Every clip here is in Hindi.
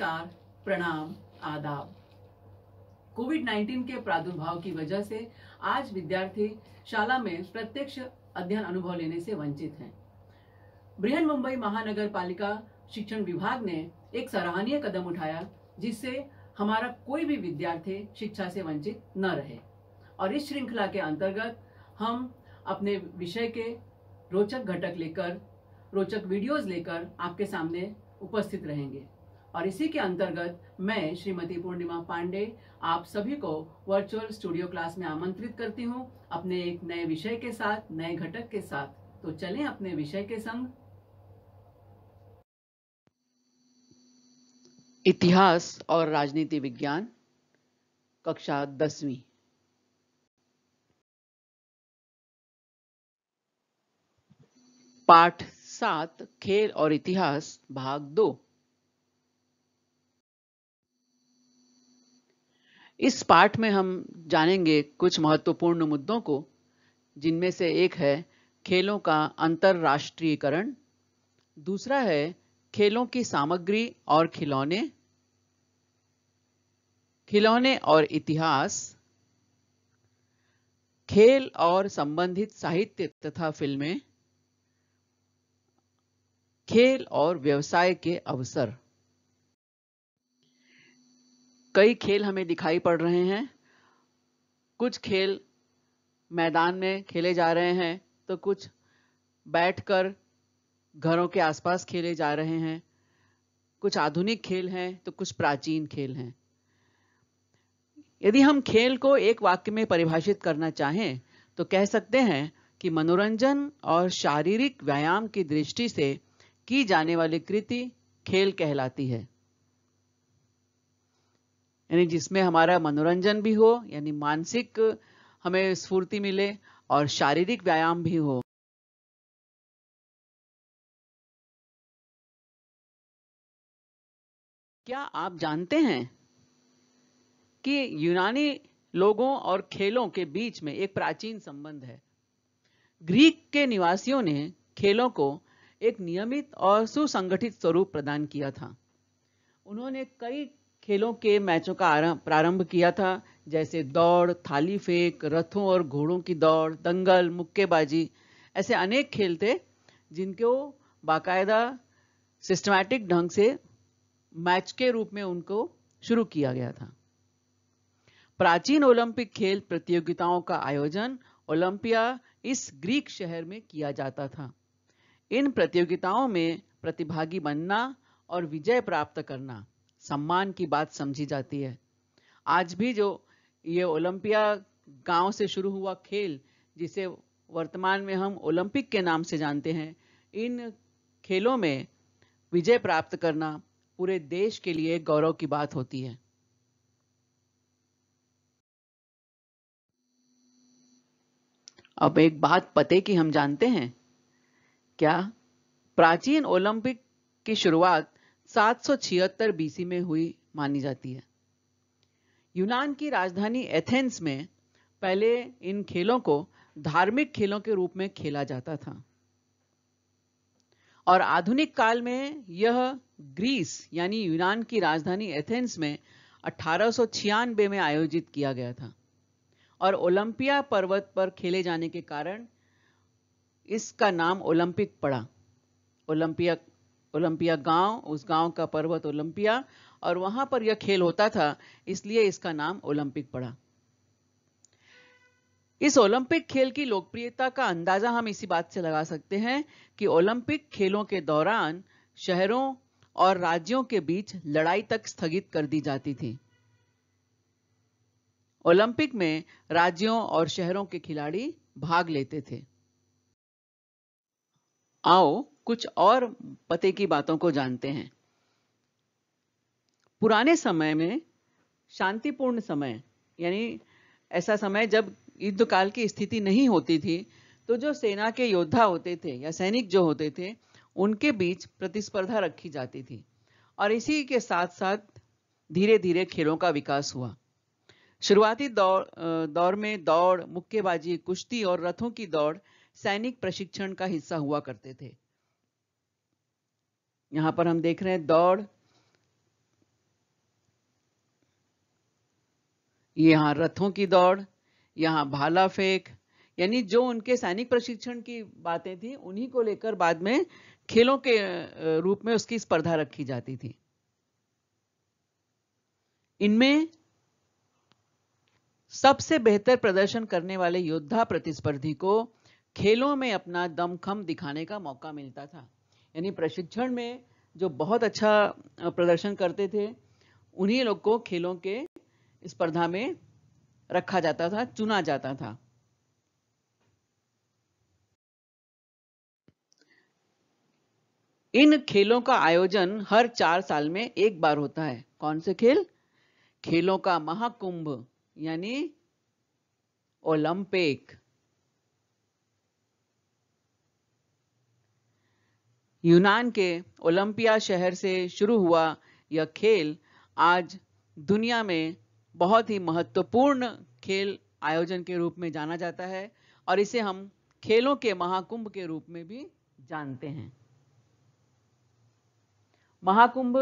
नमस्कार प्रणाम आदाब कोविड 19 के प्रादुर्भाव की वजह से आज विद्यार्थी शाला में प्रत्यक्ष अध्ययन अनुभव लेने से वंचित हैं। बृहन मुंबई महानगर पालिका शिक्षण विभाग ने एक सराहनीय कदम उठाया जिससे हमारा कोई भी विद्यार्थी शिक्षा से वंचित न रहे और इस श्रृंखला के अंतर्गत हम अपने विषय के रोचक घटक लेकर रोचक वीडियोज लेकर आपके सामने उपस्थित रहेंगे और इसी के अंतर्गत मैं श्रीमती पूर्णिमा पांडे आप सभी को वर्चुअल स्टूडियो क्लास में आमंत्रित करती हूँ अपने एक नए विषय के साथ नए घटक के साथ तो चलें अपने विषय के संग इतिहास और राजनीति विज्ञान कक्षा दसवीं पाठ सात खेल और इतिहास भाग दो इस पाठ में हम जानेंगे कुछ महत्वपूर्ण मुद्दों को जिनमें से एक है खेलों का अंतर्राष्ट्रीयकरण दूसरा है खेलों की सामग्री और खिलौने खिलौने और इतिहास खेल और संबंधित साहित्य तथा फिल्में खेल और व्यवसाय के अवसर कई खेल हमें दिखाई पड़ रहे हैं कुछ खेल मैदान में खेले जा रहे हैं तो कुछ बैठकर घरों के आसपास खेले जा रहे हैं कुछ आधुनिक खेल हैं तो कुछ प्राचीन खेल हैं यदि हम खेल को एक वाक्य में परिभाषित करना चाहें तो कह सकते हैं कि मनोरंजन और शारीरिक व्यायाम की दृष्टि से की जाने वाली कृति खेल कहलाती है यानी जिसमें हमारा मनोरंजन भी हो यानी मानसिक हमें स्फूर्ति मिले और शारीरिक व्यायाम भी हो क्या आप जानते हैं कि यूनानी लोगों और खेलों के बीच में एक प्राचीन संबंध है ग्रीक के निवासियों ने खेलों को एक नियमित और सुसंगठित स्वरूप प्रदान किया था उन्होंने कई खेलों के मैचों का प्रारंभ किया था जैसे दौड़ थाली फेंक रथों और घोड़ों की दौड़ दंगल मुक्केबाजी ऐसे अनेक खेल थे जिनको बाकायदा सिस्टमैटिक ढंग से मैच के रूप में उनको शुरू किया गया था प्राचीन ओलंपिक खेल प्रतियोगिताओं का आयोजन ओलंपिया इस ग्रीक शहर में किया जाता था इन प्रतियोगिताओं में प्रतिभागी बनना और विजय प्राप्त करना सम्मान की बात समझी जाती है आज भी जो ये ओलंपिया गांव से शुरू हुआ खेल जिसे वर्तमान में हम ओलंपिक के नाम से जानते हैं इन खेलों में विजय प्राप्त करना पूरे देश के लिए गौरव की बात होती है अब एक बात पते की हम जानते हैं क्या प्राचीन ओलंपिक की शुरुआत 776 बीसी में हुई मानी जाती है यूनान की राजधानी एथेंस में पहले इन खेलों को धार्मिक खेलों के रूप में खेला जाता था और आधुनिक काल में यह ग्रीस यानी यूनान की राजधानी एथेंस में अठारह में आयोजित किया गया था और ओलंपिया पर्वत पर खेले जाने के कारण इसका नाम ओलंपिक पड़ा ओलंपिया ओलंपिया गांव उस गांव का पर्वत ओलंपिया और वहां पर यह खेल होता था इसलिए इसका नाम ओलंपिक पड़ा इस ओलंपिक खेल की लोकप्रियता का अंदाजा हम इसी बात से लगा सकते हैं कि ओलंपिक खेलों के दौरान शहरों और राज्यों के बीच लड़ाई तक स्थगित कर दी जाती थी ओलंपिक में राज्यों और शहरों के खिलाड़ी भाग लेते थे आओ कुछ और पते की बातों को जानते हैं पुराने समय में शांतिपूर्ण समय यानी ऐसा समय जब युद्ध काल की स्थिति नहीं होती थी तो जो सेना के योद्धा होते थे या सैनिक जो होते थे उनके बीच प्रतिस्पर्धा रखी जाती थी और इसी के साथ साथ धीरे धीरे खेलों का विकास हुआ शुरुआती दौर दौर में दौड़ मुक्केबाजी कुश्ती और रथों की दौड़ सैनिक प्रशिक्षण का हिस्सा हुआ करते थे यहां पर हम देख रहे हैं दौड़ यहाँ रथों की दौड़ यहाँ भाला फेंक यानी जो उनके सैनिक प्रशिक्षण की बातें थी उन्हीं को लेकर बाद में खेलों के रूप में उसकी स्पर्धा रखी जाती थी इनमें सबसे बेहतर प्रदर्शन करने वाले योद्धा प्रतिस्पर्धी को खेलों में अपना दमखम दिखाने का मौका मिलता था यानी प्रशिक्षण में जो बहुत अच्छा प्रदर्शन करते थे उन्हीं लोग को खेलों के स्पर्धा में रखा जाता था चुना जाता था इन खेलों का आयोजन हर चार साल में एक बार होता है कौन से खेल खेलों का महाकुंभ यानी ओलंपिक यूनान के ओलंपिया शहर से शुरू हुआ यह खेल आज दुनिया में बहुत ही महत्वपूर्ण खेल आयोजन के रूप में जाना जाता है और इसे हम खेलों के महाकुंभ के रूप में भी जानते हैं महाकुंभ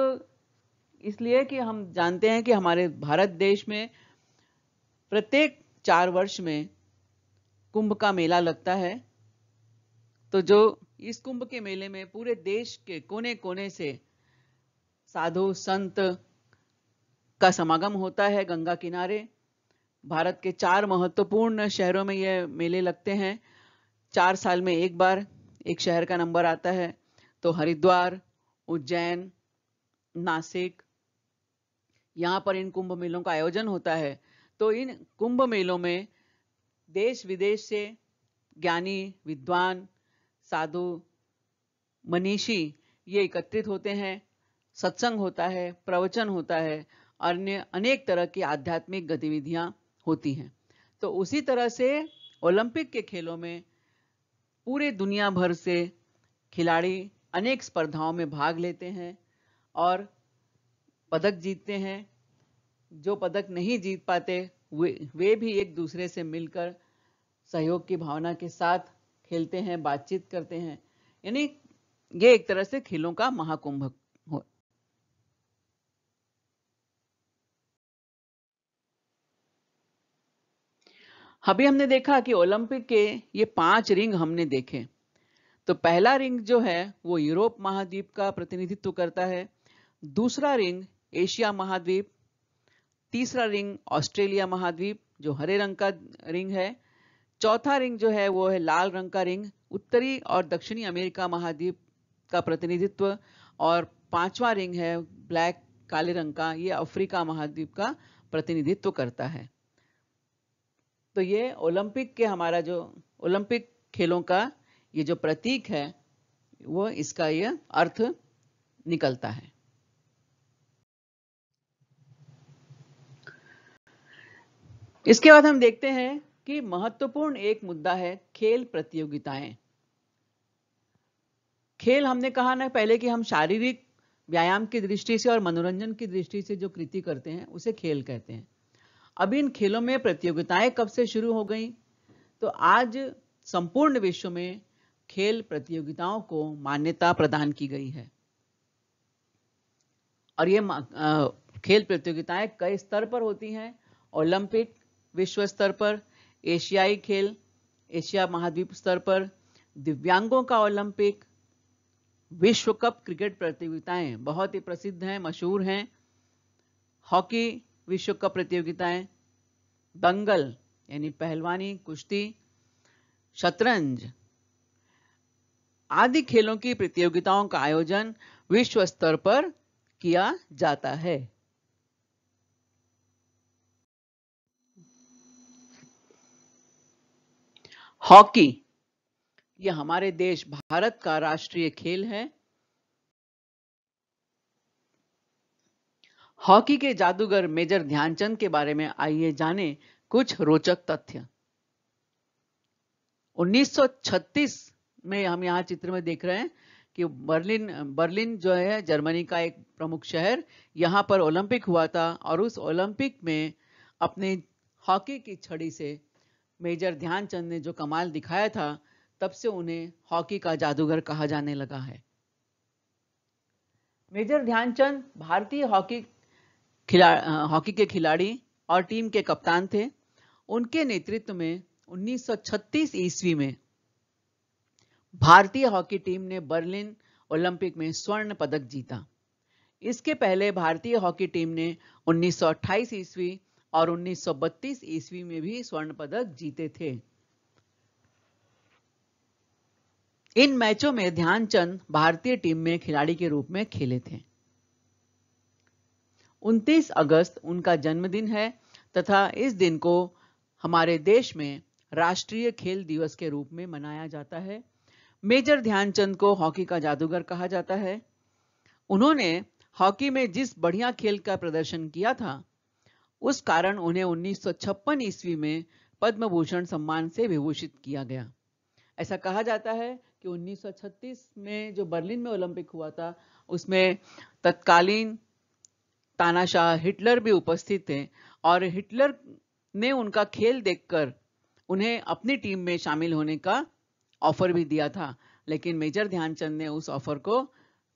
इसलिए कि हम जानते हैं कि हमारे भारत देश में प्रत्येक चार वर्ष में कुंभ का मेला लगता है तो जो इस कुंभ के मेले में पूरे देश के कोने कोने से साधु संत का समागम होता है गंगा किनारे भारत के चार महत्वपूर्ण शहरों में यह मेले लगते हैं चार साल में एक बार एक शहर का नंबर आता है तो हरिद्वार उज्जैन नासिक यहाँ पर इन कुंभ मेलों का आयोजन होता है तो इन कुंभ मेलों में देश विदेश से ज्ञानी विद्वान साधु मनीषी ये एकत्रित होते हैं सत्संग होता है प्रवचन होता है अन्य अनेक तरह की आध्यात्मिक गतिविधियां होती हैं तो उसी तरह से ओलंपिक के खेलों में पूरे दुनिया भर से खिलाड़ी अनेक स्पर्धाओं में भाग लेते हैं और पदक जीतते हैं जो पदक नहीं जीत पाते वे वे भी एक दूसरे से मिलकर सहयोग की भावना के साथ खेलते हैं बातचीत करते हैं यानी ये एक तरह से खेलों का महाकुंभ हो अभी हमने देखा कि ओलंपिक के ये पांच रिंग हमने देखे तो पहला रिंग जो है वो यूरोप महाद्वीप का प्रतिनिधित्व करता है दूसरा रिंग एशिया महाद्वीप तीसरा रिंग ऑस्ट्रेलिया महाद्वीप जो हरे रंग का रिंग है चौथा रिंग जो है वो है लाल रंग का रिंग उत्तरी और दक्षिणी अमेरिका महाद्वीप का प्रतिनिधित्व और पांचवा रिंग है ब्लैक काले रंग का ये अफ्रीका महाद्वीप का प्रतिनिधित्व करता है तो ये ओलंपिक के हमारा जो ओलंपिक खेलों का ये जो प्रतीक है वो इसका ये अर्थ निकलता है इसके बाद हम देखते हैं कि महत्वपूर्ण एक मुद्दा है खेल प्रतियोगिताएं खेल हमने कहा ना पहले कि हम शारीरिक व्यायाम की दृष्टि से और मनोरंजन की दृष्टि से जो कृति करते हैं उसे खेल कहते हैं अब इन खेलों में प्रतियोगिताएं कब से शुरू हो गई तो आज संपूर्ण विश्व में खेल प्रतियोगिताओं को मान्यता प्रदान की गई है और ये खेल प्रतियोगिताएं कई स्तर पर होती हैं ओलंपिक विश्व स्तर पर एशियाई खेल एशिया महाद्वीप स्तर पर दिव्यांगों का ओलंपिक विश्व कप क्रिकेट प्रतियोगिताएं बहुत ही प्रसिद्ध हैं मशहूर हैं हॉकी विश्व कप प्रतियोगिताएं दंगल यानी पहलवानी कुश्ती शतरंज आदि खेलों की प्रतियोगिताओं का आयोजन विश्व स्तर पर किया जाता है हॉकी ये हमारे देश भारत का राष्ट्रीय खेल है हॉकी के जादूगर मेजर ध्यानचंद के बारे में आइए जानें कुछ रोचक तथ्य 1936 में हम यहां चित्र में देख रहे हैं कि बर्लिन बर्लिन जो है जर्मनी का एक प्रमुख शहर यहां पर ओलंपिक हुआ था और उस ओलंपिक में अपने हॉकी की छड़ी से मेजर ध्यानचंद ने जो कमाल दिखाया था तब से उन्हें हॉकी का जादूगर कहा जाने लगा है मेजर ध्यानचंद भारतीय हॉकी खिला हॉकी के खिलाड़ी और टीम के कप्तान थे उनके नेतृत्व में 1936 ईस्वी में भारतीय हॉकी टीम ने बर्लिन ओलंपिक में स्वर्ण पदक जीता इसके पहले भारतीय हॉकी टीम ने 1928 ईस्वी और 1932 ईस्वी में भी स्वर्ण पदक जीते थे इन मैचों में ध्यानचंद भारतीय टीम में खिलाड़ी के रूप में खेले थे 29 अगस्त उनका जन्मदिन है तथा इस दिन को हमारे देश में राष्ट्रीय खेल दिवस के रूप में मनाया जाता है मेजर ध्यानचंद को हॉकी का जादूगर कहा जाता है उन्होंने हॉकी में जिस बढ़िया खेल का प्रदर्शन किया था उस कारण उन्हें 1956 ईस्वी में पद्म भूषण सम्मान से विभूषित किया गया ऐसा कहा जाता है कि 1936 में जो बर्लिन में ओलंपिक हुआ था उसमें तत्कालीन तानाशाह हिटलर भी उपस्थित थे और हिटलर ने उनका खेल देखकर उन्हें अपनी टीम में शामिल होने का ऑफर भी दिया था लेकिन मेजर ध्यानचंद ने उस ऑफर को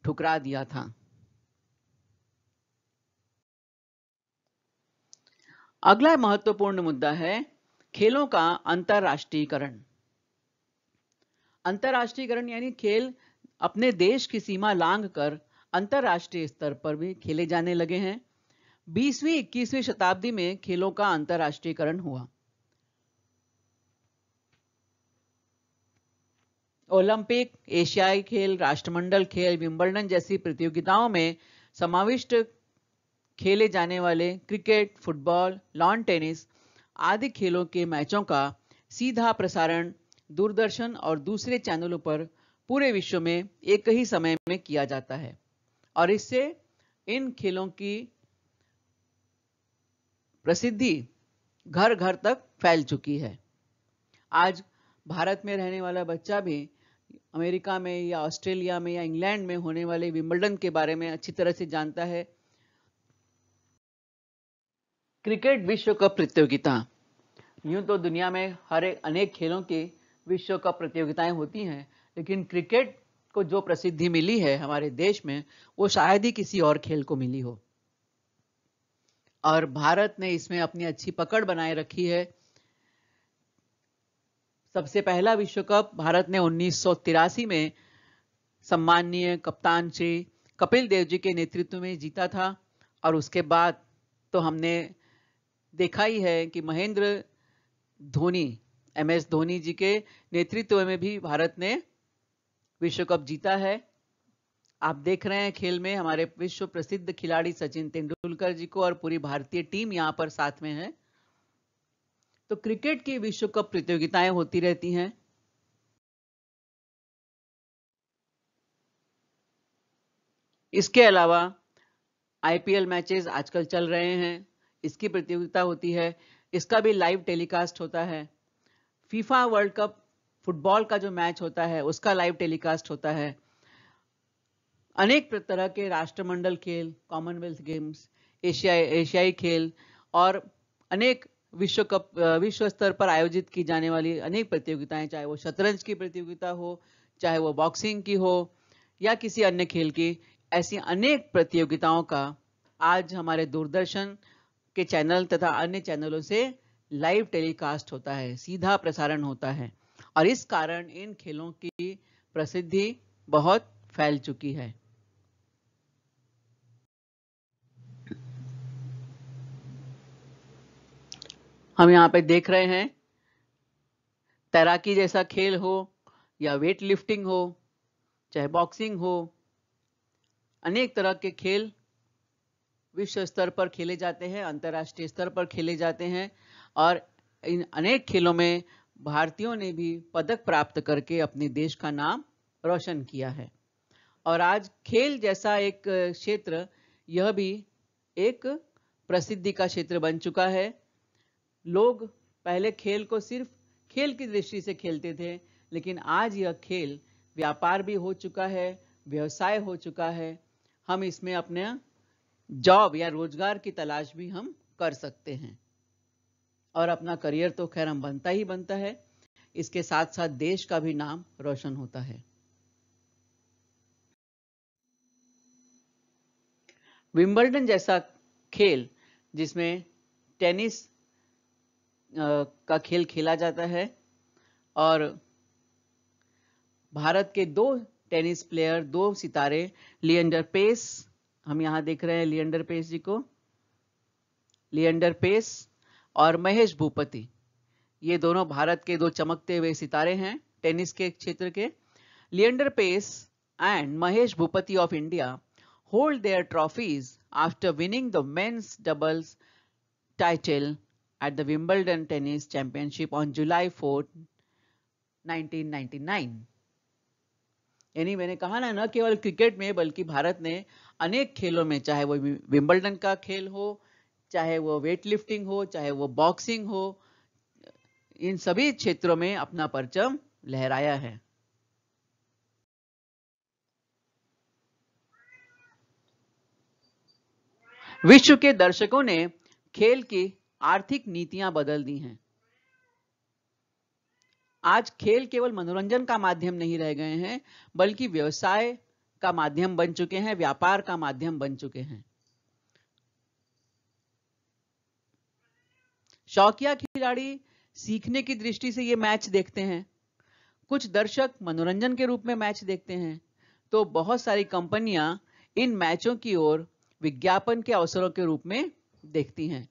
ठुकरा दिया था अगला महत्वपूर्ण मुद्दा है खेलों का अंतरराष्ट्रीयकरण अंतरराष्ट्रीयकरण यानी खेल अपने देश की सीमा लांग कर अंतरराष्ट्रीय स्तर पर भी खेले जाने लगे हैं 20वीं 21वीं शताब्दी में खेलों का अंतर्राष्ट्रीयकरण हुआ ओलंपिक एशियाई खेल राष्ट्रमंडल खेल विम्बलडन जैसी प्रतियोगिताओं में समाविष्ट खेले जाने वाले क्रिकेट फुटबॉल लॉन टेनिस आदि खेलों के मैचों का सीधा प्रसारण दूरदर्शन और दूसरे चैनलों पर पूरे विश्व में एक ही समय में किया जाता है और इससे इन खेलों की प्रसिद्धि घर घर तक फैल चुकी है आज भारत में रहने वाला बच्चा भी अमेरिका में या ऑस्ट्रेलिया में या इंग्लैंड में होने वाले विम्बलडन के बारे में अच्छी तरह से जानता है क्रिकेट विश्व कप प्रतियोगिता यूं तो दुनिया में हर एक अनेक खेलों की विश्व कप प्रतियोगिताएं होती हैं लेकिन क्रिकेट को जो प्रसिद्धि मिली है हमारे देश में वो शायद ही किसी और खेल को मिली हो और भारत ने इसमें अपनी अच्छी पकड़ बनाए रखी है सबसे पहला विश्व कप भारत ने उन्नीस में सम्माननीय कप्तान श्री कपिल देव जी के नेतृत्व में जीता था और उसके बाद तो हमने देखा ही है कि महेंद्र धोनी एम एस धोनी जी के नेतृत्व में भी भारत ने विश्व कप जीता है आप देख रहे हैं खेल में हमारे विश्व प्रसिद्ध खिलाड़ी सचिन तेंदुलकर जी को और पूरी भारतीय टीम यहाँ पर साथ में है तो क्रिकेट की विश्व कप प्रतियोगिताएं होती रहती हैं इसके अलावा आईपीएल मैचेस आजकल चल रहे हैं इसकी प्रतियोगिता होती है इसका भी लाइव टेलीकास्ट होता है फीफा वर्ल्ड कप फुटबॉल का जो मैच होता है उसका लाइव टेलीकास्ट होता है अनेक तरह के राष्ट्रमंडल खेल कॉमनवेल्थ गेम्स एशियाई एशियाई खेल और अनेक विश्व कप विश्व स्तर पर आयोजित की जाने वाली अनेक प्रतियोगिताएं चाहे वो शतरंज की प्रतियोगिता हो चाहे वो बॉक्सिंग की हो या किसी अन्य खेल की ऐसी अनेक प्रतियोगिताओं का आज हमारे दूरदर्शन के चैनल तथा अन्य चैनलों से लाइव टेलीकास्ट होता है सीधा प्रसारण होता है और इस कारण इन खेलों की प्रसिद्धि बहुत फैल चुकी है हम यहाँ पे देख रहे हैं तैराकी जैसा खेल हो या वेट लिफ्टिंग हो चाहे बॉक्सिंग हो अनेक तरह के खेल विश्व स्तर पर खेले जाते हैं अंतर्राष्ट्रीय स्तर पर खेले जाते हैं और इन अनेक खेलों में भारतीयों ने भी पदक प्राप्त करके अपने देश का नाम रोशन किया है और आज खेल जैसा एक क्षेत्र यह भी एक प्रसिद्धि का क्षेत्र बन चुका है लोग पहले खेल को सिर्फ खेल की दृष्टि से खेलते थे लेकिन आज यह खेल व्यापार भी हो चुका है व्यवसाय हो चुका है हम इसमें अपने जॉब या रोजगार की तलाश भी हम कर सकते हैं और अपना करियर तो खैर हम बनता ही बनता है इसके साथ साथ देश का भी नाम रोशन होता है विम्बलडन जैसा खेल जिसमें टेनिस का खेल खेला जाता है और भारत के दो टेनिस प्लेयर दो सितारे लियंडर पेस हम यहां देख रहे हैं लियंडर पेस जी को लियंडर पेस और महेश भूपति ये दोनों भारत के दो चमकते हुए सितारे हैं टेनिस के क्षेत्र के Leander Paes and Mahesh Bhupathi of India hold their trophies after winning the men's doubles title at the Wimbledon tennis championship on July fourth 1999. यानी मैंने कहा ना न केवल क्रिकेट में बल्कि भारत ने अनेक खेलों में चाहे वो विम्बलडन का खेल हो चाहे वो वेट लिफ्टिंग हो चाहे वो बॉक्सिंग हो इन सभी क्षेत्रों में अपना परचम लहराया है विश्व के दर्शकों ने खेल की आर्थिक नीतियां बदल दी हैं आज खेल केवल मनोरंजन का माध्यम नहीं रह गए हैं बल्कि व्यवसाय का माध्यम बन चुके हैं व्यापार का माध्यम बन चुके हैं शौकिया खिलाड़ी सीखने की दृष्टि से ये मैच देखते हैं कुछ दर्शक मनोरंजन के रूप में मैच देखते हैं तो बहुत सारी कंपनियां इन मैचों की ओर विज्ञापन के अवसरों के रूप में देखती हैं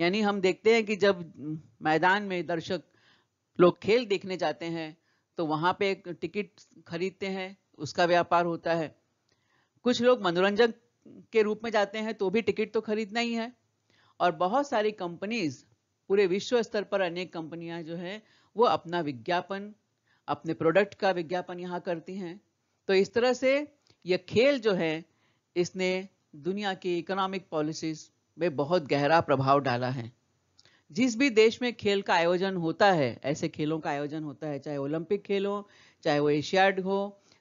यानी हम देखते हैं कि जब मैदान में दर्शक लोग खेल देखने जाते हैं तो वहाँ पे टिकट खरीदते हैं उसका व्यापार होता है कुछ लोग मनोरंजन के रूप में जाते हैं तो भी टिकट तो खरीदना ही है और बहुत सारी कंपनीज पूरे विश्व स्तर पर अनेक कंपनियां जो है वो अपना विज्ञापन अपने प्रोडक्ट का विज्ञापन यहाँ करती हैं तो इस तरह से यह खेल जो है इसने दुनिया की इकोनॉमिक पॉलिसीज में बहुत गहरा प्रभाव डाला है जिस भी देश में खेल का आयोजन होता है ऐसे खेलों का आयोजन होता है चाहे ओलंपिक खेल हो चाहे वो एशियाड हो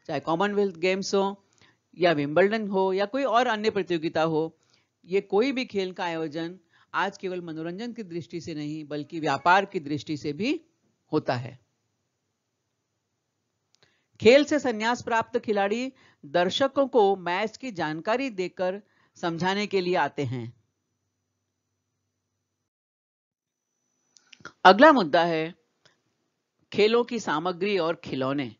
चाहे कॉमनवेल्थ गेम्स हो या विम्बल्डन हो या कोई और अन्य प्रतियोगिता हो ये कोई भी खेल का आयोजन आज केवल मनोरंजन की दृष्टि से नहीं बल्कि व्यापार की दृष्टि से भी होता है खेल से संन्यास प्राप्त खिलाड़ी दर्शकों को मैच की जानकारी देकर समझाने के लिए आते हैं अगला मुद्दा है खेलों की सामग्री और खिलौने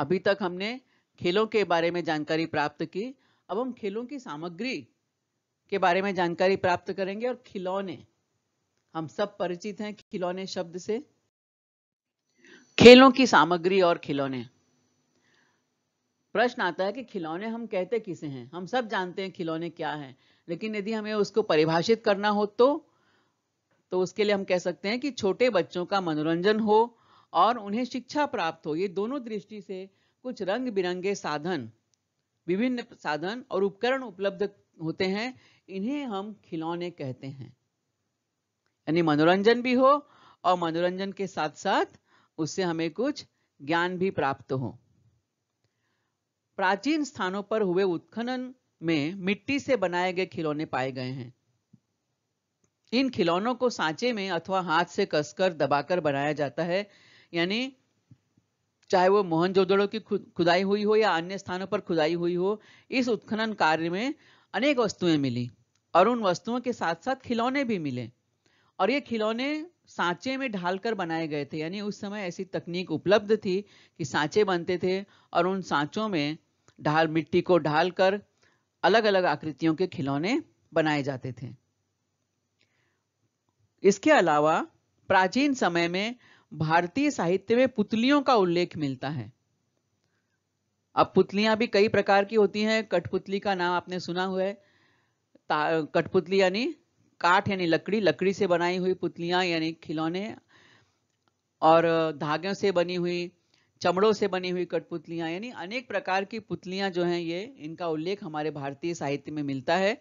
अभी तक हमने खेलों के बारे में जानकारी प्राप्त की अब हम खेलों की सामग्री के बारे में जानकारी प्राप्त करेंगे और खिलौने हम सब परिचित हैं खिलौने शब्द से खेलों की सामग्री और खिलौने प्रश्न आता है कि खिलौने हम कहते किसे हैं हम सब जानते हैं खिलौने क्या है लेकिन यदि हमें उसको परिभाषित करना हो तो तो उसके लिए हम कह सकते हैं कि छोटे बच्चों का मनोरंजन हो और उन्हें शिक्षा प्राप्त हो ये दोनों दृष्टि से कुछ रंग बिरंगे साधन विभिन्न साधन और उपकरण उपलब्ध होते हैं इन्हें हम खिलौने कहते हैं यानी मनोरंजन भी हो और मनोरंजन के साथ साथ उससे हमें कुछ ज्ञान भी प्राप्त हो प्राचीन स्थानों पर हुए उत्खनन में मिट्टी से बनाए गए खिलौने पाए गए हैं इन खिलौनों को सांचे में अथवा हाथ से कसकर दबाकर बनाया जाता है यानी चाहे वो मोहनजोदड़ो की खुदाई हुई हो या अन्य स्थानों पर खुदाई हुई हो इस उत्खनन कार्य में अनेक वस्तुएं मिली और उन वस्तुओं के साथ साथ खिलौने भी मिले और ये खिलौने सांचे में ढालकर बनाए गए थे यानी उस समय ऐसी तकनीक उपलब्ध थी कि सांचे बनते थे और उन सांचों में ढाल मिट्टी को ढालकर अलग अलग आकृतियों के खिलौने बनाए जाते थे इसके अलावा प्राचीन समय में भारतीय साहित्य में पुतलियों का उल्लेख मिलता है अब पुतलियां भी कई प्रकार की होती हैं कठपुतली का नाम आपने सुना हुआ है कठपुतली यानी काठ यानी लकड़ी लकड़ी से बनाई हुई पुतलियां यानी खिलौने और धागों से बनी हुई चमड़ों से बनी हुई कठपुतलियां यानी अनेक प्रकार की पुतलियां जो हैं ये इनका उल्लेख हमारे भारतीय साहित्य में मिलता है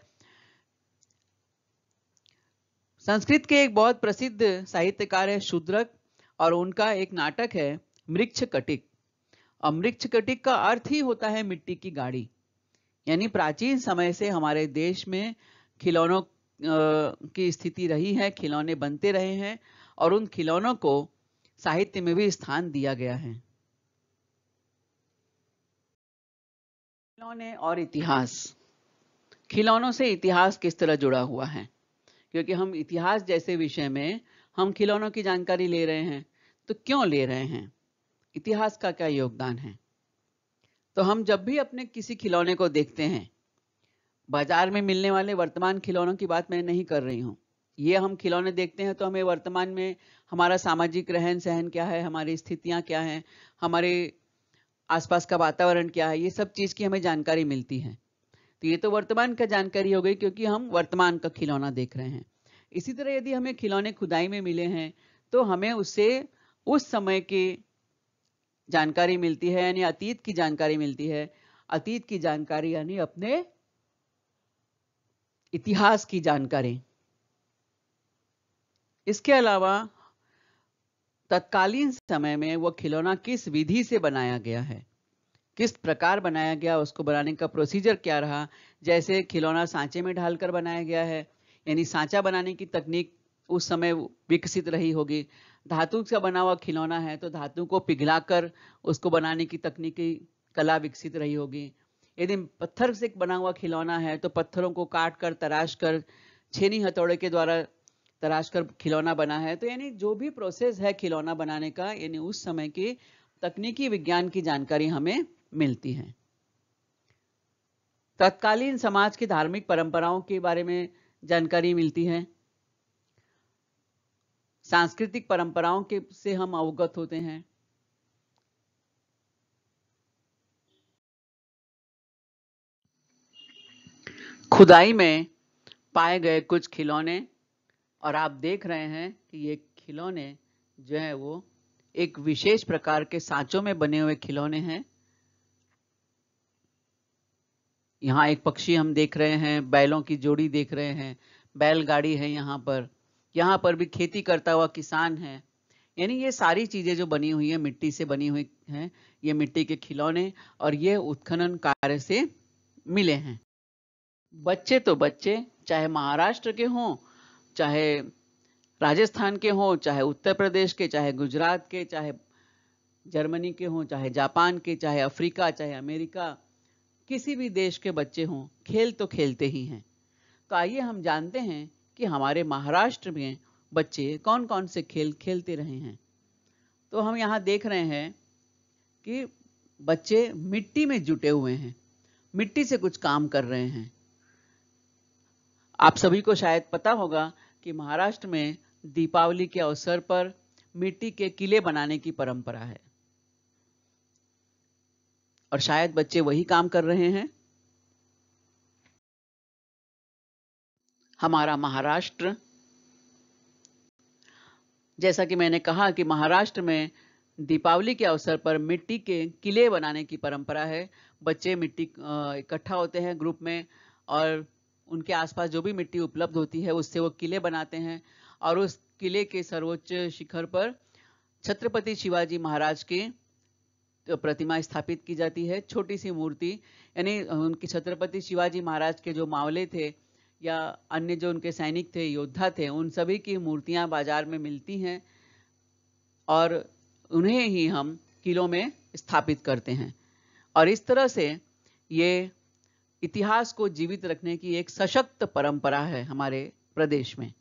संस्कृत के एक बहुत प्रसिद्ध साहित्यकार है शुद्रक और उनका एक नाटक है मृक्ष कटिक मृक्ष कटिक का अर्थ ही होता है मिट्टी की गाड़ी यानी प्राचीन समय से हमारे देश में खिलौनों की स्थिति रही है खिलौने बनते रहे हैं और उन खिलौनों को साहित्य में भी स्थान दिया गया है खिलौने और इतिहास खिलौनों से इतिहास किस तरह जुड़ा हुआ है क्योंकि हम इतिहास जैसे विषय में हम खिलौनों की जानकारी ले रहे हैं तो क्यों ले रहे हैं इतिहास का क्या योगदान है तो हम जब भी अपने किसी खिलौने को देखते हैं बाजार में मिलने वाले वर्तमान खिलौनों की बात मैं नहीं कर रही हूँ ये हम खिलौने देखते हैं तो हमें वर्तमान में हमारा सामाजिक रहन सहन क्या है हमारी स्थितियाँ क्या हैं हमारे आसपास का वातावरण क्या है ये सब चीज़ की हमें जानकारी मिलती है तो ये तो वर्तमान का जानकारी हो गई क्योंकि हम वर्तमान का खिलौना देख रहे हैं इसी तरह यदि हमें खिलौने खुदाई में मिले हैं तो हमें उससे उस समय की जानकारी मिलती है यानी अतीत की जानकारी मिलती है अतीत की जानकारी यानी अपने इतिहास की जानकारी इसके अलावा तत्कालीन समय में वह खिलौना किस विधि से बनाया गया है किस प्रकार बनाया गया उसको बनाने का प्रोसीजर क्या रहा जैसे खिलौना सांचे में ढालकर बनाया गया है यानी सांचा बनाने की तकनीक उस समय विकसित रही होगी धातु का बना हुआ खिलौना है तो धातु को पिघलाकर उसको बनाने की तकनीकी कला विकसित रही होगी यदि पत्थर से बना हुआ खिलौना है तो पत्थरों को काट कर तराश कर छेनी हथौड़े के द्वारा तराश कर खिलौना बना है तो यानी जो भी प्रोसेस है खिलौना बनाने का यानी उस समय की तकनीकी विज्ञान की जानकारी हमें मिलती है तत्कालीन समाज की धार्मिक परंपराओं के बारे में जानकारी मिलती है सांस्कृतिक परंपराओं के से हम अवगत होते हैं खुदाई में पाए गए कुछ खिलौने और आप देख रहे हैं कि ये खिलौने जो है वो एक विशेष प्रकार के सांचों में बने हुए खिलौने हैं यहाँ एक पक्षी हम देख रहे हैं बैलों की जोड़ी देख रहे हैं बैलगाड़ी है यहाँ पर यहाँ पर भी खेती करता हुआ किसान है यानी ये सारी चीज़ें जो बनी हुई है मिट्टी से बनी हुई है ये मिट्टी के खिलौने और ये उत्खनन कार्य से मिले हैं बच्चे तो बच्चे चाहे महाराष्ट्र के हों चाहे राजस्थान के हों चाहे उत्तर प्रदेश के चाहे गुजरात के चाहे जर्मनी के हों चाहे जापान के चाहे अफ्रीका चाहे अमेरिका किसी भी देश के बच्चे हों खेल तो खेलते ही हैं तो आइए हम जानते हैं कि हमारे महाराष्ट्र में बच्चे कौन कौन से खेल खेलते रहे हैं तो हम यहाँ देख रहे हैं कि बच्चे मिट्टी में जुटे हुए हैं मिट्टी से कुछ काम कर रहे हैं आप सभी को शायद पता होगा कि महाराष्ट्र में दीपावली के अवसर पर मिट्टी के किले बनाने की परंपरा है और शायद बच्चे वही काम कर रहे हैं हमारा महाराष्ट्र जैसा कि मैंने कहा कि महाराष्ट्र में दीपावली के अवसर पर मिट्टी के किले बनाने की परंपरा है बच्चे मिट्टी इकट्ठा होते हैं ग्रुप में और उनके आसपास जो भी मिट्टी उपलब्ध होती है उससे वो किले बनाते हैं और उस किले के सर्वोच्च शिखर पर छत्रपति शिवाजी महाराज के प्रतिमा स्थापित की जाती है छोटी सी मूर्ति यानी उनके छत्रपति शिवाजी महाराज के जो मावले थे या अन्य जो उनके सैनिक थे योद्धा थे उन सभी की मूर्तियां बाजार में मिलती हैं और उन्हें ही हम किलों में स्थापित करते हैं और इस तरह से ये इतिहास को जीवित रखने की एक सशक्त परंपरा है हमारे प्रदेश में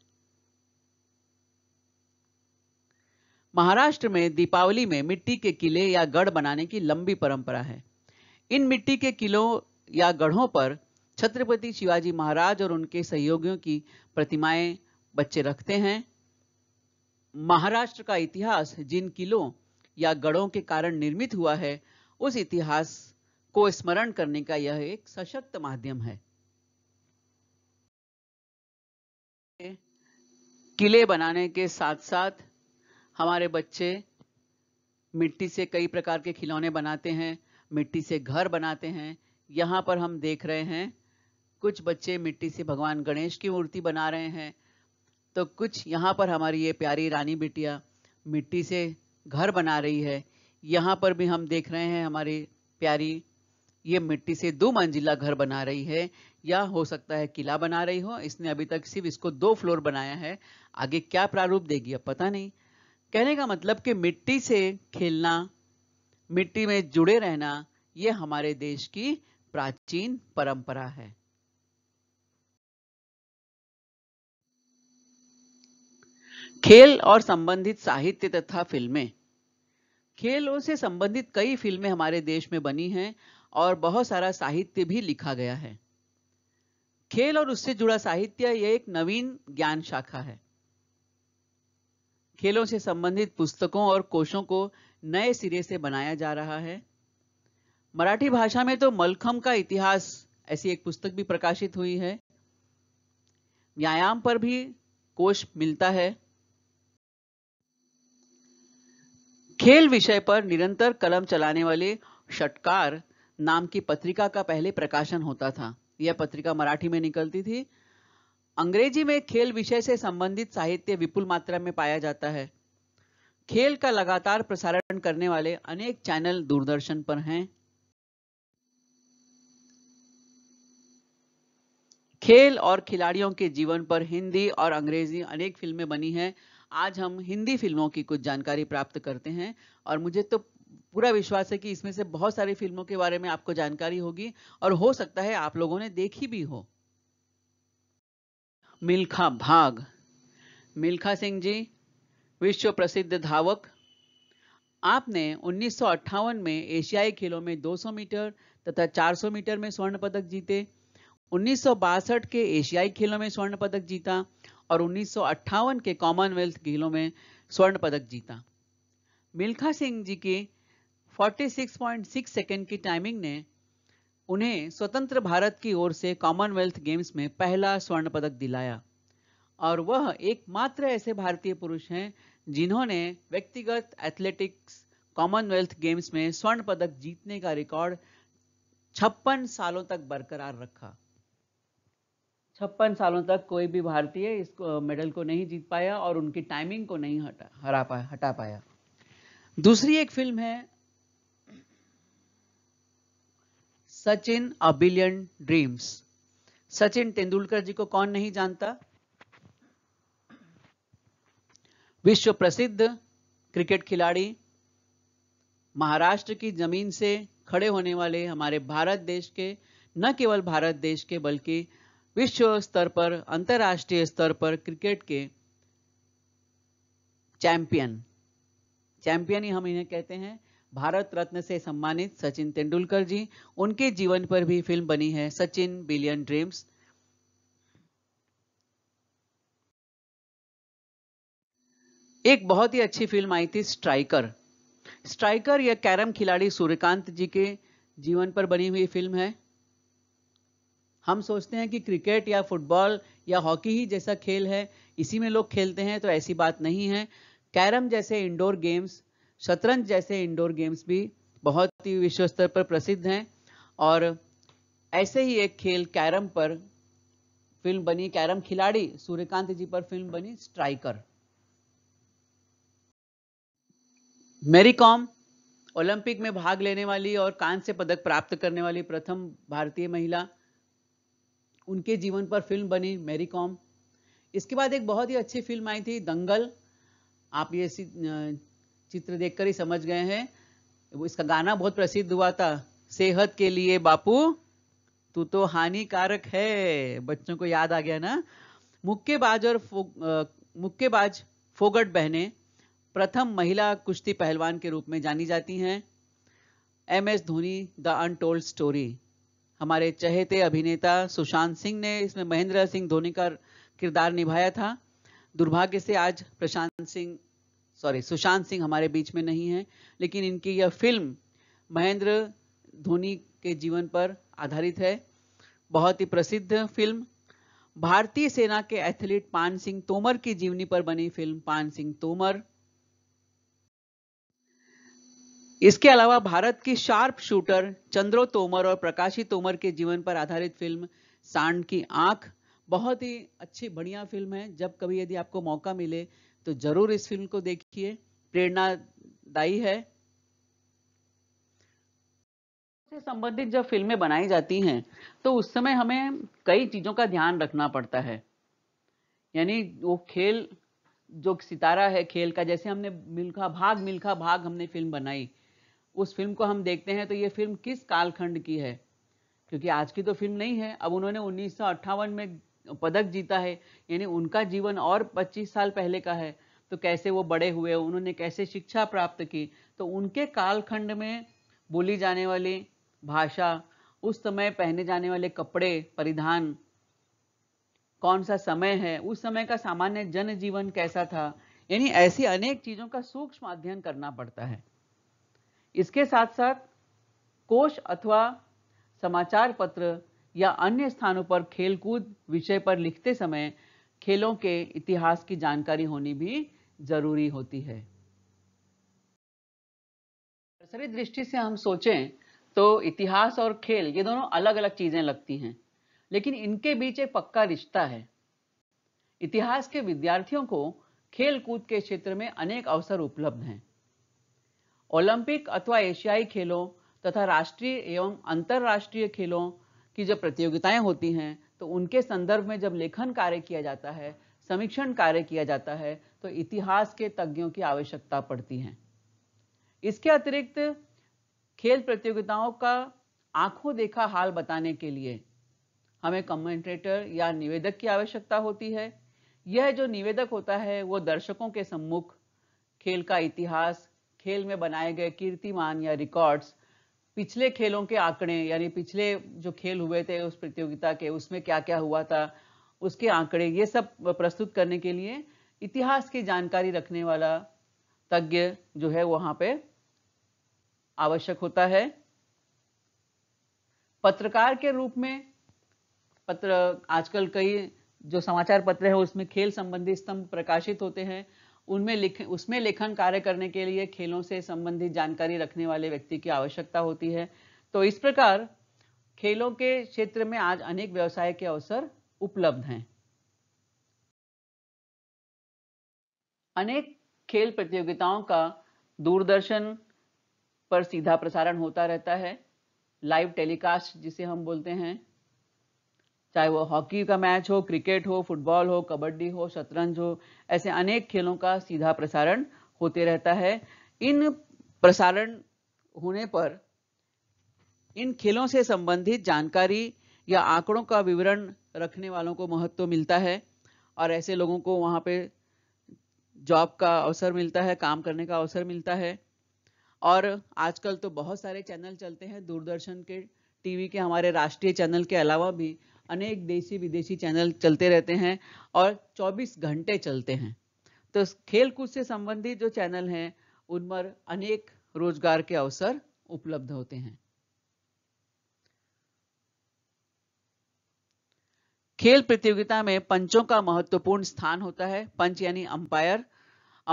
महाराष्ट्र में दीपावली में मिट्टी के किले या गढ़ बनाने की लंबी परंपरा है इन मिट्टी के किलों या गढ़ों पर छत्रपति शिवाजी महाराज और उनके सहयोगियों की प्रतिमाएं बच्चे रखते हैं महाराष्ट्र का इतिहास जिन किलों या गढ़ों के कारण निर्मित हुआ है उस इतिहास को स्मरण करने का यह एक सशक्त माध्यम है किले बनाने के साथ साथ हमारे बच्चे मिट्टी से कई प्रकार के खिलौने बनाते हैं मिट्टी से घर बनाते हैं यहाँ पर हम देख रहे हैं कुछ बच्चे मिट्टी से भगवान गणेश की मूर्ति बना रहे हैं तो कुछ यहाँ पर हमारी ये प्यारी रानी बिटिया मिट्टी से घर बना रही है यहाँ पर भी हम देख रहे हैं हमारी प्यारी ये मिट्टी से दो मंजिला घर बना रही है या हो सकता है किला बना रही हो इसने अभी तक सिर्फ इसको दो फ्लोर बनाया है आगे क्या प्रारूप देगी अब पता नहीं कहने का मतलब कि मिट्टी से खेलना मिट्टी में जुड़े रहना यह हमारे देश की प्राचीन परंपरा है खेल और संबंधित साहित्य तथा फिल्में खेलों से संबंधित कई फिल्में हमारे देश में बनी हैं और बहुत सारा साहित्य भी लिखा गया है खेल और उससे जुड़ा साहित्य यह एक नवीन ज्ञान शाखा है खेलों से संबंधित पुस्तकों और कोशों को नए सिरे से बनाया जा रहा है मराठी भाषा में तो मलखम का इतिहास ऐसी एक पुस्तक भी प्रकाशित हुई है व्यायाम पर भी कोश मिलता है खेल विषय पर निरंतर कलम चलाने वाले षटकार नाम की पत्रिका का पहले प्रकाशन होता था यह पत्रिका मराठी में निकलती थी अंग्रेजी में खेल विषय से संबंधित साहित्य विपुल मात्रा में पाया जाता है खेल का लगातार प्रसारण करने वाले अनेक चैनल दूरदर्शन पर हैं खेल और खिलाड़ियों के जीवन पर हिंदी और अंग्रेजी अनेक फिल्में बनी हैं आज हम हिंदी फिल्मों की कुछ जानकारी प्राप्त करते हैं और मुझे तो पूरा विश्वास है कि इसमें से बहुत सारी फिल्मों के बारे में आपको जानकारी होगी और हो सकता है आप लोगों ने देखी भी हो मिल्खा भाग मिल्खा सिंह जी विश्व प्रसिद्ध धावक आपने उन्नीस में एशियाई खेलों में 200 मीटर तथा 400 मीटर में स्वर्ण पदक जीते उन्नीस के एशियाई खेलों में स्वर्ण पदक जीता और उन्नीस के कॉमनवेल्थ खेलों में स्वर्ण पदक जीता मिल्खा सिंह जी की 46.6 सेकंड की टाइमिंग ने उन्हें स्वतंत्र भारत की ओर से कॉमनवेल्थ गेम्स में पहला स्वर्ण पदक दिलाया और वह एकमात्र ऐसे भारतीय पुरुष हैं जिन्होंने व्यक्तिगत एथलेटिक्स कॉमनवेल्थ गेम्स में स्वर्ण पदक जीतने का रिकॉर्ड छप्पन सालों तक बरकरार रखा छप्पन सालों तक कोई भी भारतीय इस मेडल को नहीं जीत पाया और उनकी टाइमिंग को नहीं हटा हरा पाया हटा पाया दूसरी एक फिल्म है Sachin a billion dreams Sachin Tendulkar ji को कौन नहीं जानता विश्व प्रसिद्ध क्रिकेट खिलाड़ी महाराष्ट्र की जमीन से खड़े होने वाले हमारे भारत देश के न केवल भारत देश के बल्कि विश्व स्तर पर अंतरराष्ट्रीय स्तर पर क्रिकेट के चैंपियन चैंपियन ही हम इन्हें कहते हैं भारत रत्न से सम्मानित सचिन तेंदुलकर जी उनके जीवन पर भी फिल्म बनी है सचिन बिलियन ड्रीम्स एक बहुत ही अच्छी फिल्म आई थी स्ट्राइकर स्ट्राइकर यह कैरम खिलाड़ी सूर्यकांत जी के जीवन पर बनी हुई फिल्म है हम सोचते हैं कि क्रिकेट या फुटबॉल या हॉकी ही जैसा खेल है इसी में लोग खेलते हैं तो ऐसी बात नहीं है कैरम जैसे इंडोर गेम्स शतरंज जैसे इंडोर गेम्स भी बहुत ही विश्व स्तर पर प्रसिद्ध हैं और ऐसे ही एक खेल कैरम पर फिल्म बनी कैरम खिलाड़ी सूर्यकांत जी पर फिल्म बनी स्ट्राइकर मेरी कॉम ओलंपिक में भाग लेने वाली और कांस्य पदक प्राप्त करने वाली प्रथम भारतीय महिला उनके जीवन पर फिल्म बनी मेरी कॉम इसके बाद एक बहुत ही अच्छी फिल्म आई थी दंगल आप ये चित्र देखकर ही समझ गए हैं इसका गाना बहुत प्रसिद्ध हुआ था सेहत के लिए बापू तू तो हानिकारक है बच्चों को याद आ गया ना मुक्केबाज और फो, मुक्केबाज फोगट बहने प्रथम महिला कुश्ती पहलवान के रूप में जानी जाती हैं M S Dhoni the untold story हमारे चहेते अभिनेता सुशांत सिंह ने इसमें महेंद्र सिंह धोनी का किरदार निभाया था दुर्भाग्य से आज प्रशांत सिंह सॉरी सुशांत सिंह हमारे बीच में नहीं है लेकिन इनकी यह फिल्म महेंद्र धोनी के जीवन पर आधारित है बहुत ही प्रसिद्ध फिल्म भारतीय सेना के एथलीट पान सिंह तोमर की जीवनी पर बनी फिल्म पान सिंह तोमर इसके अलावा भारत की शार्प शूटर चंद्रो तोमर और प्रकाशी तोमर के जीवन पर आधारित फिल्म सांड की आंख बहुत ही अच्छी बढ़िया फिल्म है जब कभी यदि आपको मौका मिले तो जरूर इस फिल्म को देखिए प्रेरणादायी है से संबंधित जब फिल्में बनाई जाती हैं तो उस समय हमें कई चीज़ों का ध्यान रखना पड़ता है यानी वो खेल जो सितारा है खेल का जैसे हमने मिल्खा भाग मिल्खा भाग हमने फिल्म बनाई उस फिल्म को हम देखते हैं तो ये फिल्म किस कालखंड की है क्योंकि आज की तो फिल्म नहीं है अब उन्होंने उन्नीस में पदक जीता है यानी उनका जीवन और 25 साल पहले का है तो कैसे वो बड़े हुए उन्होंने कैसे शिक्षा प्राप्त की तो उनके कालखंड में बोली जाने वाली भाषा उस समय पहने जाने वाले कपड़े परिधान कौन सा समय है उस समय का सामान्य जन जीवन कैसा था यानी ऐसी अनेक चीजों का सूक्ष्म अध्ययन करना पड़ता है इसके साथ साथ कोश अथवा समाचार पत्र या अन्य स्थानों पर खेलकूद विषय पर लिखते समय खेलों के इतिहास की जानकारी होनी भी जरूरी होती है नर्सरी दृष्टि से हम सोचें तो इतिहास और खेल ये दोनों अलग अलग चीजें लगती हैं लेकिन इनके बीच एक पक्का रिश्ता है इतिहास के विद्यार्थियों को खेल कूद के क्षेत्र में अनेक अवसर उपलब्ध हैं ओलंपिक अथवा एशियाई खेलों तथा राष्ट्रीय एवं अंतर्राष्ट्रीय खेलों कि जब प्रतियोगिताएं होती हैं तो उनके संदर्भ में जब लेखन कार्य किया जाता है समीक्षण कार्य किया जाता है तो इतिहास के तज्ञों की आवश्यकता पड़ती है इसके अतिरिक्त खेल प्रतियोगिताओं का आंखों देखा हाल बताने के लिए हमें कमेंटेटर या निवेदक की आवश्यकता होती है यह जो निवेदक होता है वो दर्शकों के सम्मुख खेल का इतिहास खेल में बनाए गए कीर्तिमान या रिकॉर्ड्स पिछले खेलों के आंकड़े यानी पिछले जो खेल हुए थे उस प्रतियोगिता के उसमें क्या क्या हुआ था उसके आंकड़े ये सब प्रस्तुत करने के लिए इतिहास की जानकारी रखने वाला तज्ञ जो है वहां पे आवश्यक होता है पत्रकार के रूप में पत्र आजकल कई जो समाचार पत्र है उसमें खेल संबंधी स्तंभ प्रकाशित होते हैं उनमें लिख उसमें लेखन कार्य करने के लिए खेलों से संबंधित जानकारी रखने वाले व्यक्ति की आवश्यकता होती है तो इस प्रकार खेलों के क्षेत्र में आज अनेक व्यवसाय के अवसर उपलब्ध हैं अनेक खेल प्रतियोगिताओं का दूरदर्शन पर सीधा प्रसारण होता रहता है लाइव टेलीकास्ट जिसे हम बोलते हैं चाहे वो हॉकी का मैच हो क्रिकेट हो फुटबॉल हो कबड्डी हो शतरंज हो ऐसे अनेक खेलों का सीधा प्रसारण होते रहता है इन प्रसारण होने पर इन खेलों से संबंधित जानकारी या आंकड़ों का विवरण रखने वालों को महत्व मिलता है और ऐसे लोगों को वहाँ पे जॉब का अवसर मिलता है काम करने का अवसर मिलता है और आजकल तो बहुत सारे चैनल चलते हैं दूरदर्शन के टीवी के हमारे राष्ट्रीय चैनल के अलावा भी अनेक देशी विदेशी चैनल चलते रहते हैं और 24 घंटे चलते हैं तो खेल कूद से संबंधित जो चैनल हैं पर अनेक रोजगार के अवसर उपलब्ध होते हैं खेल प्रतियोगिता में पंचों का महत्वपूर्ण स्थान होता है पंच यानी अंपायर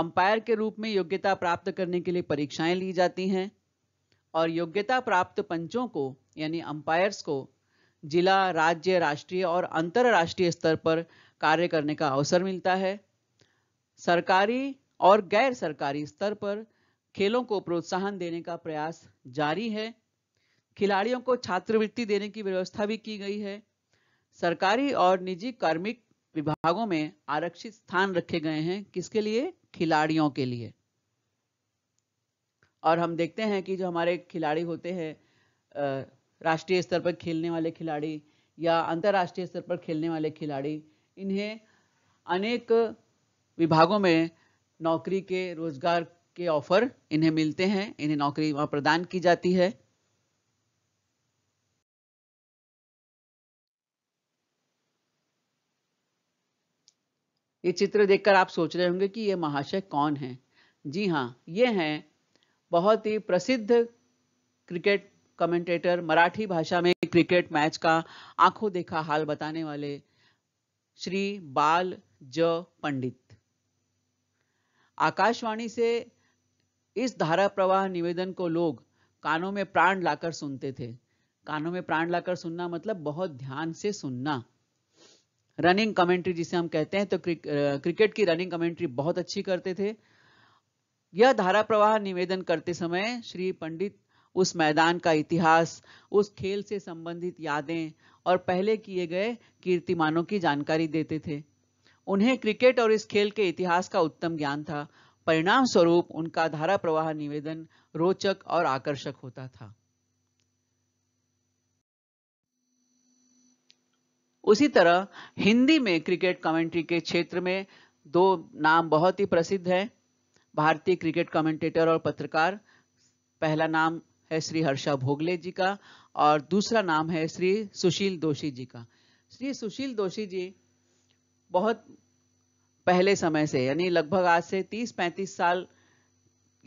अंपायर के रूप में योग्यता प्राप्त करने के लिए परीक्षाएं ली जाती हैं और योग्यता प्राप्त पंचों को यानी अंपायर्स को जिला राज्य राष्ट्रीय और अंतर्राष्ट्रीय स्तर पर कार्य करने का अवसर मिलता है सरकारी और गैर सरकारी स्तर पर खेलों को प्रोत्साहन देने का प्रयास जारी है खिलाड़ियों को छात्रवृत्ति देने की व्यवस्था भी की गई है सरकारी और निजी कार्मिक विभागों में आरक्षित स्थान रखे गए हैं किसके लिए खिलाड़ियों के लिए और हम देखते हैं कि जो हमारे खिलाड़ी होते हैं राष्ट्रीय स्तर पर खेलने वाले खिलाड़ी या अंतर्राष्ट्रीय स्तर पर खेलने वाले खिलाड़ी इन्हें अनेक विभागों में नौकरी के रोजगार के ऑफर इन्हें मिलते हैं इन्हें नौकरी वहाँ प्रदान की जाती है ये चित्र देखकर आप सोच रहे होंगे कि ये महाशय कौन है जी हाँ ये हैं बहुत ही प्रसिद्ध क्रिकेट कमेंटेटर मराठी भाषा में क्रिकेट मैच का आंखों देखा हाल बताने वाले श्री बाल ज पंडित आकाशवाणी से इस धारा प्रवाह निवेदन को लोग कानों में प्राण लाकर सुनते थे कानों में प्राण लाकर सुनना मतलब बहुत ध्यान से सुनना रनिंग कमेंट्री जिसे हम कहते हैं तो क्रिक, क्रिकेट की रनिंग कमेंट्री बहुत अच्छी करते थे यह धारा प्रवाह निवेदन करते समय श्री पंडित उस मैदान का इतिहास उस खेल से संबंधित यादें और पहले किए गए कीर्तिमानों की जानकारी देते थे उन्हें क्रिकेट और इस खेल के इतिहास का उत्तम ज्ञान था परिणाम स्वरूप उनका धारा प्रवाह निवेदन रोचक और आकर्षक होता था उसी तरह हिंदी में क्रिकेट कमेंट्री के क्षेत्र में दो नाम बहुत ही प्रसिद्ध हैं भारतीय क्रिकेट कमेंटेटर और पत्रकार पहला नाम है श्री हर्षा भोगले जी का और दूसरा नाम है श्री सुशील दोषी जी का श्री सुशील दोषी जी बहुत पहले समय से यानी लगभग आज से 30-35 साल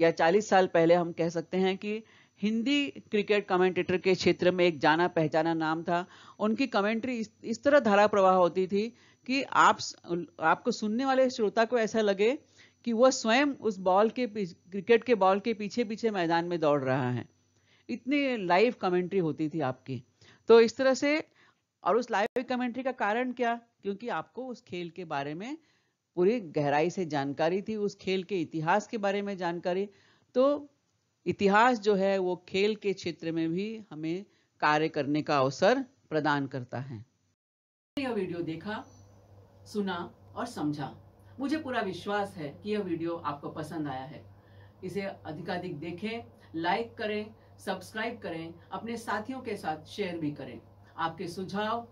या 40 साल पहले हम कह सकते हैं कि हिंदी क्रिकेट कमेंटेटर के क्षेत्र में एक जाना पहचाना नाम था उनकी कमेंट्री इस, इस तरह धारा प्रवाह होती थी कि आप आपको सुनने वाले श्रोता को ऐसा लगे कि वह स्वयं उस बॉल के क्रिकेट के बॉल के पीछे पीछे मैदान में दौड़ रहा है इतनी लाइव कमेंट्री होती थी आपकी तो इस तरह से और उस लाइव कमेंट्री का कारण क्या क्योंकि आपको उस खेल के बारे में पूरी गहराई से जानकारी थी उस खेल के इतिहास के बारे में जानकारी तो इतिहास जो है वो खेल के क्षेत्र में भी हमें कार्य करने का अवसर प्रदान करता है यह वीडियो देखा सुना और समझा मुझे पूरा विश्वास है कि यह वीडियो आपको पसंद आया है इसे अधिकाधिक देखें लाइक करें सब्सक्राइब करें अपने साथियों के साथ शेयर भी करें आपके सुझाव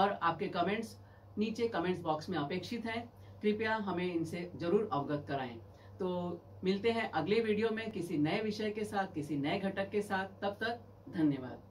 और आपके कमेंट्स नीचे कमेंट्स बॉक्स में अपेक्षित हैं कृपया हमें इनसे जरूर अवगत कराएं तो मिलते हैं अगले वीडियो में किसी नए विषय के साथ किसी नए घटक के साथ तब तक धन्यवाद